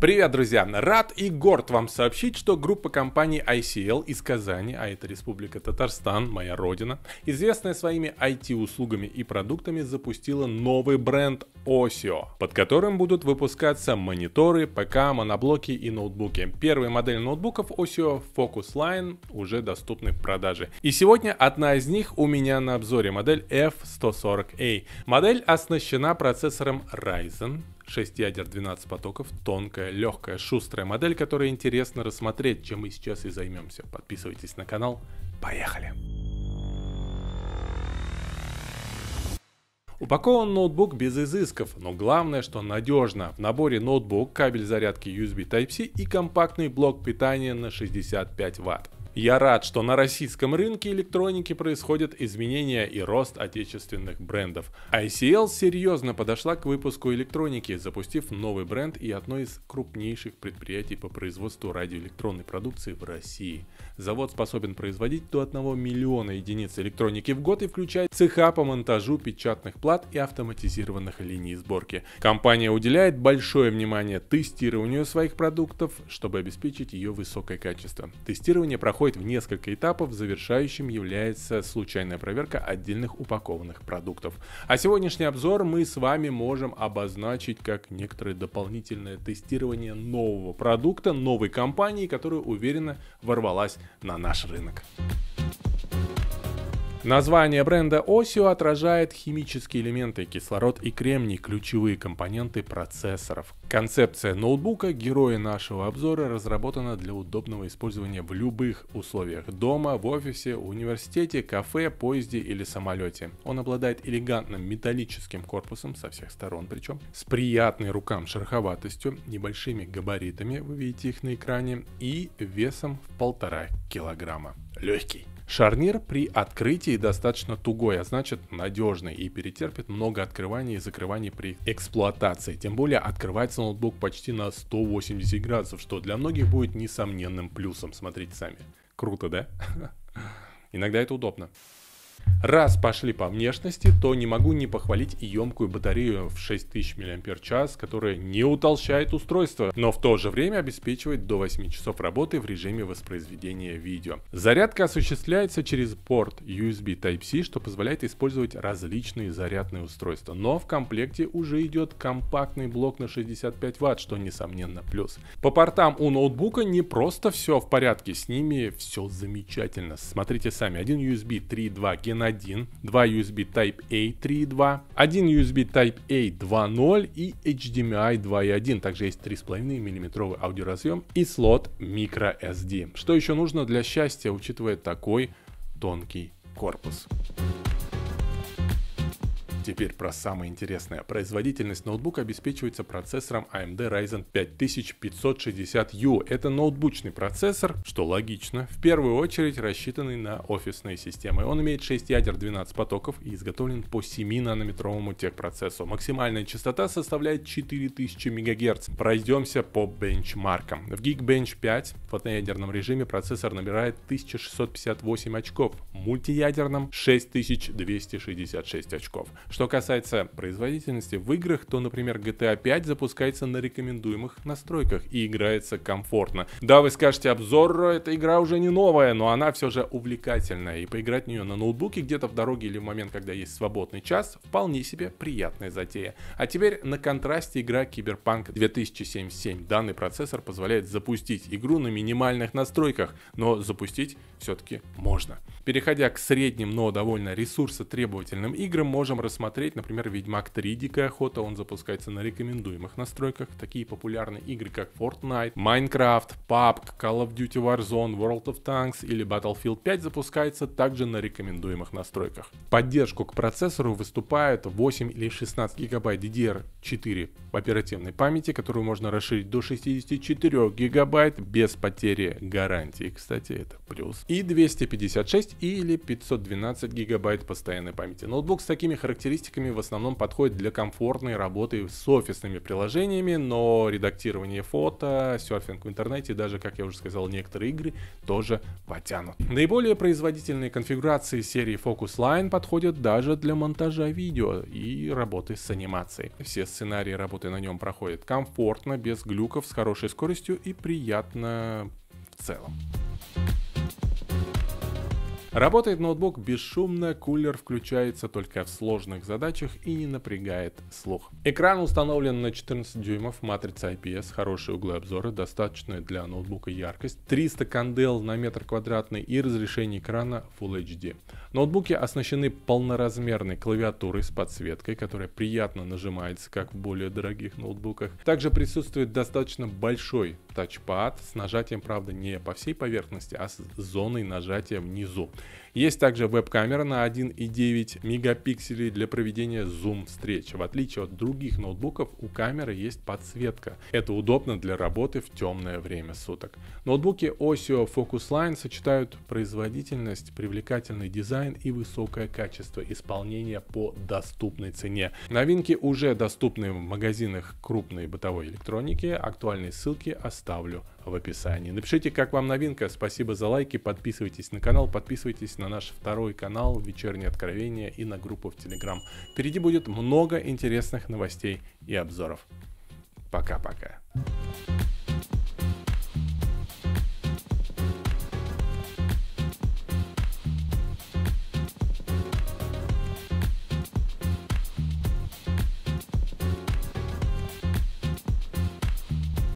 Привет, друзья! Рад и горд вам сообщить, что группа компаний ICL из Казани, а это Республика Татарстан, моя родина, известная своими IT-услугами и продуктами, запустила новый бренд Osio, под которым будут выпускаться мониторы, ПК, моноблоки и ноутбуки. Первая модель ноутбуков Osio Focus Line уже доступны в продаже. И сегодня одна из них у меня на обзоре, модель F140A. Модель оснащена процессором Ryzen 6 ядер, 12 потоков, тонкая, легкая, шустрая модель, которая интересно рассмотреть, чем мы сейчас и займемся. Подписывайтесь на канал. Поехали! Упакован ноутбук без изысков, но главное, что надежно. В наборе ноутбук, кабель зарядки USB Type-C и компактный блок питания на 65 Вт. Я рад, что на российском рынке электроники происходят изменения и рост отечественных брендов. ICL серьезно подошла к выпуску электроники, запустив новый бренд и одно из крупнейших предприятий по производству радиоэлектронной продукции в России. Завод способен производить до 1 миллиона единиц электроники в год и включает цеха по монтажу печатных плат и автоматизированных линий сборки. Компания уделяет большое внимание тестированию своих продуктов, чтобы обеспечить ее высокое качество. Тестирование проходит проходит в несколько этапов, завершающим является случайная проверка отдельных упакованных продуктов. А сегодняшний обзор мы с вами можем обозначить как некоторое дополнительное тестирование нового продукта, новой компании, которая уверенно ворвалась на наш рынок. Название бренда Osio отражает химические элементы кислород и кремний, ключевые компоненты процессоров. Концепция ноутбука, героя нашего обзора, разработана для удобного использования в любых условиях – дома, в офисе, университете, кафе, поезде или самолете. Он обладает элегантным металлическим корпусом со всех сторон причем, с приятной рукам шероховатостью, небольшими габаритами, вы видите их на экране, и весом в полтора килограмма. Легкий. Шарнир при открытии достаточно тугой, а значит надежный и перетерпит много открываний и закрываний при эксплуатации. Тем более открывается ноутбук почти на 180 градусов, что для многих будет несомненным плюсом. Смотрите сами. Круто, да? Иногда это удобно. Раз пошли по внешности, то не могу не похвалить емкую батарею в 6000 мАч, которая не утолщает устройство, но в то же время обеспечивает до 8 часов работы в режиме воспроизведения видео. Зарядка осуществляется через порт USB Type-C, что позволяет использовать различные зарядные устройства, но в комплекте уже идет компактный блок на 65 Вт, что несомненно плюс. По портам у ноутбука не просто все в порядке, с ними все замечательно. Смотрите сами, один USB 3.2 Gen N1, 2 USB Type-A 3.2, 1 USB Type-A 2.0 и HDMI 2.1. Также есть 3,5 мм аудиоразъем и слот microSD. Что еще нужно для счастья, учитывая такой тонкий корпус теперь про самое интересное. Производительность ноутбука обеспечивается процессором AMD Ryzen 5560U. Это ноутбучный процессор, что логично, в первую очередь рассчитанный на офисные системы. Он имеет 6 ядер, 12 потоков и изготовлен по 7-нанометровому техпроцессу. Максимальная частота составляет 4000 МГц. Пройдемся по бенчмаркам. В Geekbench 5 в одноядерном режиме процессор набирает 1658 очков, в мультиядерном 6266 очков, что касается производительности в играх, то, например, GTA 5 запускается на рекомендуемых настройках и играется комфортно. Да, вы скажете, обзор, эта игра уже не новая, но она все же увлекательная, и поиграть в нее на ноутбуке где-то в дороге или в момент, когда есть свободный час, вполне себе приятная затея. А теперь на контрасте игра Cyberpunk 2077. Данный процессор позволяет запустить игру на минимальных настройках, но запустить все-таки можно. Переходя к средним, но довольно ресурсотребовательным играм, можем рассмотреть посмотреть. Например, Ведьмак 3 Дикая Охота, он запускается на рекомендуемых настройках. Такие популярные игры, как Fortnite, Minecraft, PUBG, Call of Duty Warzone, World of Tanks или Battlefield 5 запускается также на рекомендуемых настройках. Поддержку к процессору выступает 8 или 16 гигабайт DDR 4 оперативной памяти, которую можно расширить до 64 гигабайт без потери гарантии. Кстати, это плюс. И 256 или 512 гигабайт постоянной памяти. Ноутбук с такими характеристиками в основном подходит для комфортной работы с офисными приложениями, но редактирование фото, серфинг в интернете даже, как я уже сказал, некоторые игры тоже потянут. Наиболее производительные конфигурации серии Focus Line подходят даже для монтажа видео и работы с анимацией. Все Сценарий работы на нем проходит комфортно, без глюков, с хорошей скоростью и приятно в целом. Работает ноутбук бесшумно, кулер включается только в сложных задачах и не напрягает слух. Экран установлен на 14 дюймов, матрица IPS, хорошие углы обзора, достаточная для ноутбука яркость, 300 кандел на метр квадратный и разрешение экрана Full HD. Ноутбуки оснащены полноразмерной клавиатурой с подсветкой, которая приятно нажимается, как в более дорогих ноутбуках. Также присутствует достаточно большой тачпад с нажатием, правда, не по всей поверхности, а с зоной нажатия внизу. Есть также веб-камера на 1,9 мегапикселей для проведения зум-встреч. В отличие от других ноутбуков, у камеры есть подсветка. Это удобно для работы в темное время суток. Ноутбуки Osio Focusline сочетают производительность, привлекательный дизайн и высокое качество исполнения по доступной цене. Новинки уже доступны в магазинах крупной бытовой электроники. Актуальные ссылки о оставлю в описании. Напишите, как вам новинка. Спасибо за лайки. Подписывайтесь на канал. Подписывайтесь на наш второй канал "Вечерние откровения" и на группу в Телеграм. Впереди будет много интересных новостей и обзоров. Пока-пока.